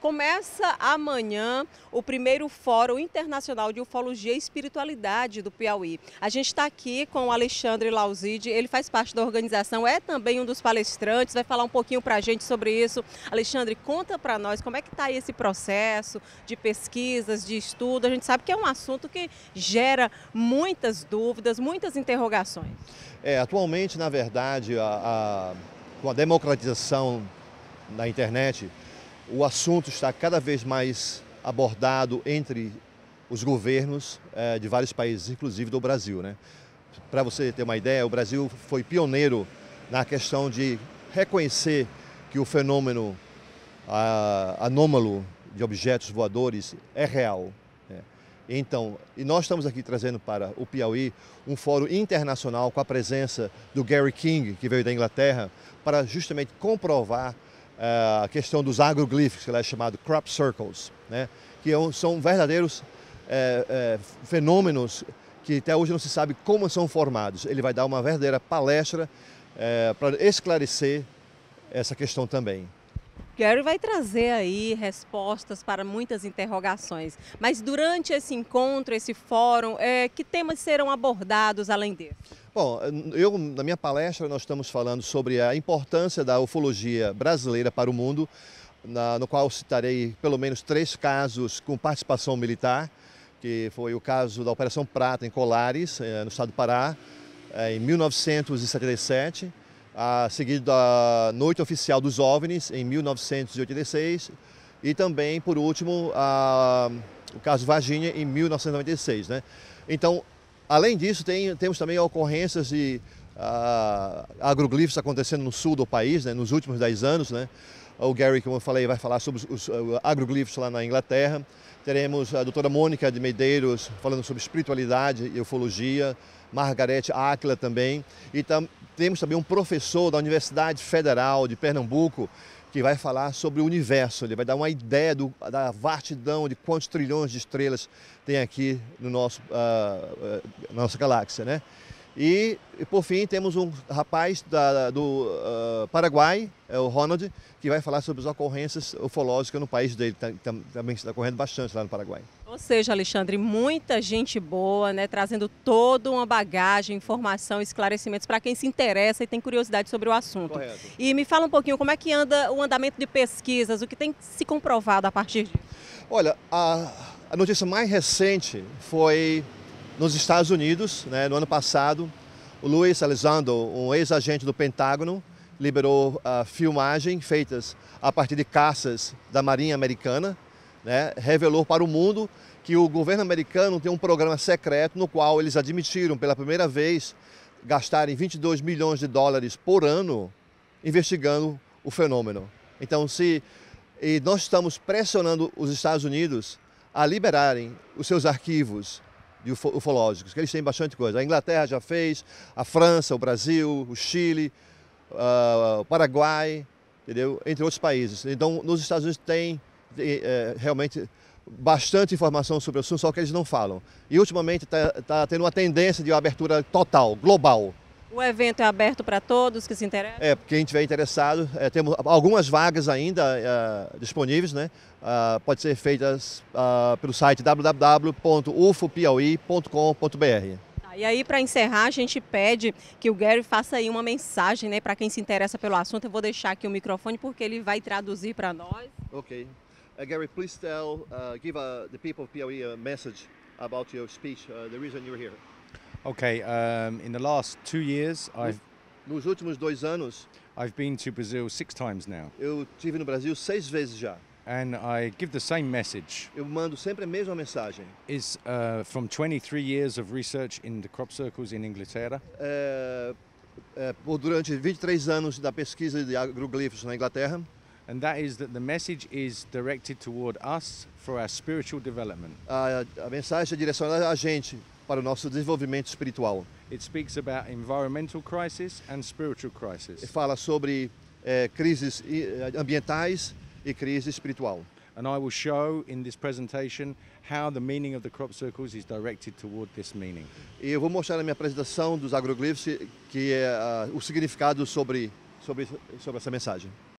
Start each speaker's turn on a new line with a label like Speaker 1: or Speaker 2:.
Speaker 1: Começa amanhã o primeiro Fórum Internacional de Ufologia e Espiritualidade do Piauí. A gente está aqui com o Alexandre Lauzide, ele faz parte da organização, é também um dos palestrantes, vai falar um pouquinho para a gente sobre isso. Alexandre, conta para nós como é que está esse processo de pesquisas, de estudo. A gente sabe que é um assunto que gera muitas dúvidas, muitas interrogações.
Speaker 2: É, atualmente, na verdade, a, a, com a democratização da internet, o assunto está cada vez mais abordado entre os governos eh, de vários países, inclusive do Brasil. Né? Para você ter uma ideia, o Brasil foi pioneiro na questão de reconhecer que o fenômeno anômalo de objetos voadores é real. Né? Então, e nós estamos aqui trazendo para o Piauí um fórum internacional com a presença do Gary King, que veio da Inglaterra, para justamente comprovar eh, a questão dos agroglifos, que é chamado crop circles, né? que é são verdadeiros é, é, fenômenos que até hoje não se sabe como são formados. Ele vai dar uma verdadeira palestra é, para esclarecer essa questão também.
Speaker 1: Gary vai trazer aí respostas para muitas interrogações. Mas durante esse encontro, esse fórum, é, que temas serão abordados além dele?
Speaker 2: Bom, eu, na minha palestra, nós estamos falando sobre a importância da ufologia brasileira para o mundo, na, no qual citarei pelo menos três casos com participação militar, que foi o caso da Operação Prata em Colares, eh, no estado do Pará, eh, em 1977, a seguido da Noite Oficial dos OVNIs, em 1986, e também, por último, a, o caso Varginha, em 1996. Né? Então, além disso, tem, temos também ocorrências de uh, agroglifos acontecendo no sul do país, né? nos últimos 10 anos. Né? O Gary, como eu falei, vai falar sobre os, os agroglifos lá na Inglaterra. Teremos a doutora Mônica de Medeiros falando sobre espiritualidade e ufologia, Margarete Áquila também. E tam, temos também um professor da Universidade Federal de Pernambuco que vai falar sobre o universo. Ele vai dar uma ideia do, da vastidão de quantos trilhões de estrelas tem aqui no nosso, uh, uh, nossa galáxia, né? E, e, por fim, temos um rapaz da, do uh, Paraguai, é o Ronald, que vai falar sobre as ocorrências ufológicas no país dele, tá, também está ocorrendo bastante lá no Paraguai.
Speaker 1: Ou seja, Alexandre, muita gente boa, né, trazendo toda uma bagagem, informação, esclarecimentos para quem se interessa e tem curiosidade sobre o assunto. Correto. E me fala um pouquinho como é que anda o andamento de pesquisas, o que tem se comprovado a partir disso?
Speaker 2: Olha, a, a notícia mais recente foi nos Estados Unidos, né, no ano passado, o Luiz Alessandro, um ex-agente do Pentágono, liberou uh, filmagens feitas a partir de caças da Marinha Americana, né, revelou para o mundo que o governo americano tem um programa secreto no qual eles admitiram pela primeira vez gastarem 22 milhões de dólares por ano investigando o fenômeno. Então, se nós estamos pressionando os Estados Unidos a liberarem os seus arquivos de ufológicos, que eles têm bastante coisa. A Inglaterra já fez, a França, o Brasil, o Chile, uh, o Paraguai, entendeu? entre outros países. Então, nos Estados Unidos tem é, realmente bastante informação sobre o assunto, só que eles não falam. E ultimamente está tá tendo uma tendência de uma abertura total, global.
Speaker 1: O evento é aberto para todos que se interessam?
Speaker 2: É, quem estiver interessado, é, temos algumas vagas ainda é, disponíveis, né? Ah, pode ser feitas ah, pelo site www.ufopiaui.com.br.
Speaker 1: Tá, e aí, para encerrar, a gente pede que o Gary faça aí uma mensagem, né, para quem se interessa pelo assunto. Eu vou deixar aqui o microfone porque ele vai traduzir para nós.
Speaker 2: Ok. Uh, Gary, please tell, uh, give uh, the people of Piauí a message about your speech, uh, the reason you're here. Okay, um, in the last two years, I've nos últimos dois anos, I've been to Brazil six times now, eu tive no Brasil seis vezes já. and I give the same message. Eu mando sempre a mesma mensagem. Is uh, from 23 years of research in the crop circles in Inglaterra. É, é, por durante 23 anos da pesquisa de agroglifos na Inglaterra, and that is that the message is directed toward us for our spiritual development. a, a mensagem é direcionada a gente para o nosso desenvolvimento espiritual. Fala sobre é, crises eh, ambientais e crise espiritual. And I will show in this presentation how the meaning of the crop circles is directed toward this meaning. E eu vou mostrar na minha apresentação dos agroglifos que é uh, o significado sobre sobre sobre essa mensagem.